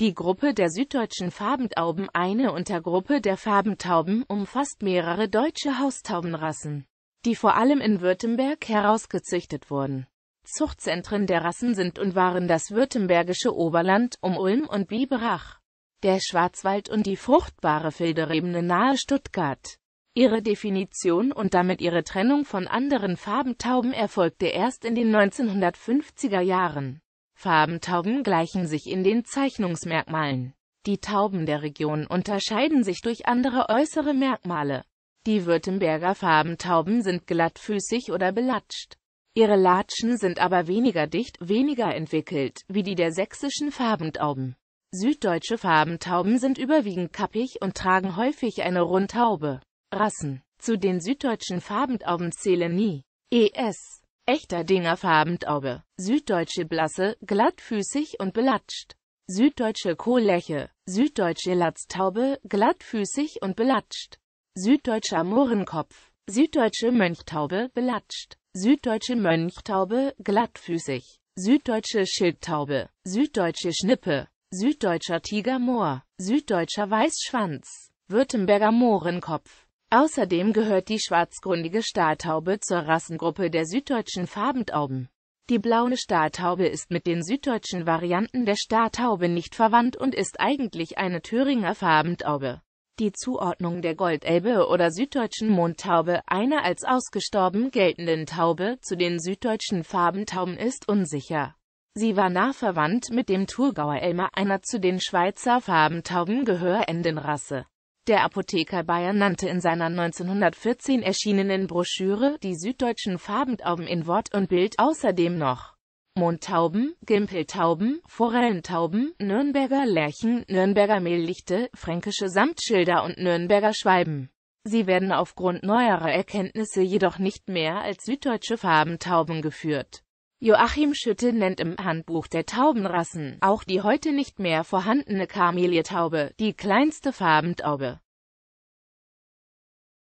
Die Gruppe der süddeutschen Farbentauben, eine Untergruppe der Farbentauben, umfasst mehrere deutsche Haustaubenrassen, die vor allem in Württemberg herausgezüchtet wurden. Zuchtzentren der Rassen sind und waren das württembergische Oberland um Ulm und Biberach, der Schwarzwald und die fruchtbare Filderebene nahe Stuttgart. Ihre Definition und damit ihre Trennung von anderen Farbentauben erfolgte erst in den 1950er Jahren. Farbentauben gleichen sich in den Zeichnungsmerkmalen. Die Tauben der Region unterscheiden sich durch andere äußere Merkmale. Die Württemberger Farbentauben sind glattfüßig oder belatscht. Ihre Latschen sind aber weniger dicht, weniger entwickelt, wie die der sächsischen Farbentauben. Süddeutsche Farbentauben sind überwiegend kappig und tragen häufig eine Rundhaube. Rassen Zu den süddeutschen Farbentauben zählen nie. ES Echter Dinger Süddeutsche Blasse, glattfüßig und belatscht. Süddeutsche Kohleche. Süddeutsche Latztaube, glattfüßig und belatscht. Süddeutscher Mohrenkopf. Süddeutsche Mönchtaube, belatscht. Süddeutsche Mönchtaube, glattfüßig. Süddeutsche Schildtaube. Süddeutsche Schnippe. Süddeutscher Tigermoor. Süddeutscher Weißschwanz. Württemberger Mohrenkopf. Außerdem gehört die schwarzgründige Stahltaube zur Rassengruppe der süddeutschen Farbentauben. Die blaue Stahltaube ist mit den süddeutschen Varianten der Stahltaube nicht verwandt und ist eigentlich eine Thüringer Farbentaube. Die Zuordnung der Goldelbe oder süddeutschen Mondtaube, einer als ausgestorben geltenden Taube, zu den süddeutschen Farbentauben ist unsicher. Sie war nah verwandt mit dem Thurgauer Elmer, einer zu den Schweizer Farbentauben gehörenden Rasse. Der Apotheker Bayern nannte in seiner 1914 erschienenen Broschüre die süddeutschen Farbentauben in Wort und Bild außerdem noch Mondtauben, Gimpeltauben, Forellentauben, Nürnberger Lerchen, Nürnberger Mehllichte, fränkische Samtschilder und Nürnberger Schwalben. Sie werden aufgrund neuerer Erkenntnisse jedoch nicht mehr als süddeutsche Farbentauben geführt. Joachim Schütte nennt im Handbuch der Taubenrassen auch die heute nicht mehr vorhandene Kameliertaube, die kleinste Farbentaube.